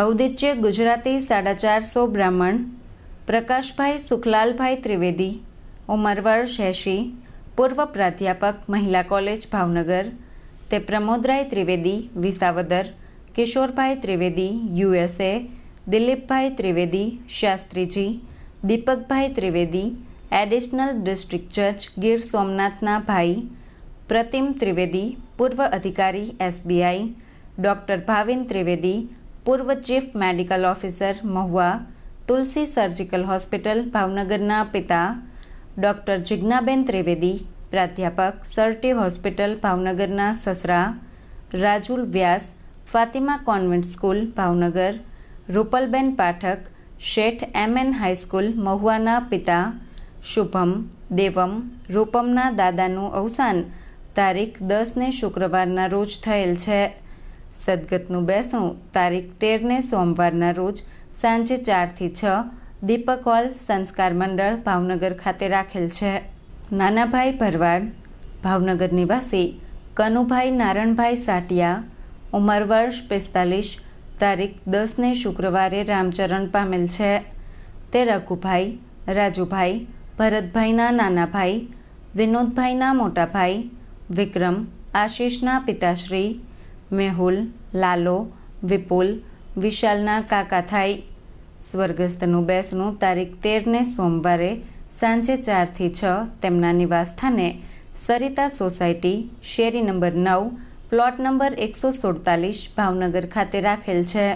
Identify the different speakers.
Speaker 1: ઔદિત્ય ગુજરાતી સાડા ચારસો બ્રાહ્મણ પ્રકાશભાઈ સુખલાલભાઈ ત્રિવેદી ઉંમર વર્ષ પૂર્વ પ્રાધ્યાપક મહિલા કોલેજ ભાવનગર તે Pramodrai Trivedi Visavadar Kishorbhai Trivedi USA Dilipbhai Trivedi Shastriji Deepakbhai Trivedi additional district જજ ગીર સોમનાથના ભાઈ પ્રતિમ ત્રિવેદી પૂર્વ અધિકારી એસબીઆઈ ડૉક્ટર ભાવિન ત્રિવેદી પૂર્વ chief medical officer Mahuva Tulsi surgical hospital ભાવનગરના પિતા ડૉક્ટર જિજ્ઞાબેન ત્રિવેદી પ્રાધ્યાપક સરટી હોસ્પિટલ ભાવનગરના સસરા Rajul Vyas Fatima convent school Bhavnagar Rupalben Pathak Sheth MN high school મહુવાના પિતા શુભમ દેવમ રૂપમના દાદાનું અવસાન તારીખ દસને શુક્રવારના રોજ થયેલ છે સદગતનું બેસણું તારીખ તેરને સોમવારના રોજ સાંજે ચારથી છ દીપક હોલ સંસ્કાર મંડળ ભાવનગર ખાતે રાખેલ છે નાનાભાઈ ભરવાડ ભાવનગર નિવાસી કનુભાઈ નારણભાઈ સાટિયા ઉંમર વર્ષ પિસ્તાલીસ તારીખ દસને શુક્રવારે રામચરણ પામેલ છે તે રઘુભાઈ રાજુભાઈ ભરતભાઈના નાનાભાઈ વિનોદભાઈના મોટાભાઈ વિક્રમ આશીષના પિતાશ્રી મેહુલ લાલો વિપુલ વિશાલના કાકા થાય સ્વર્ગસ્થનું બેસનું તારીખ તેરને સોમવારે સાંજે ચારથી છ તેમના નિવાસસ્થાને સરિતા સોસાયટી શેરી નંબર નવ પ્લોટ નંબર એકસો સુડતાલીસ ભાવનગર ખાતે રાખેલ છે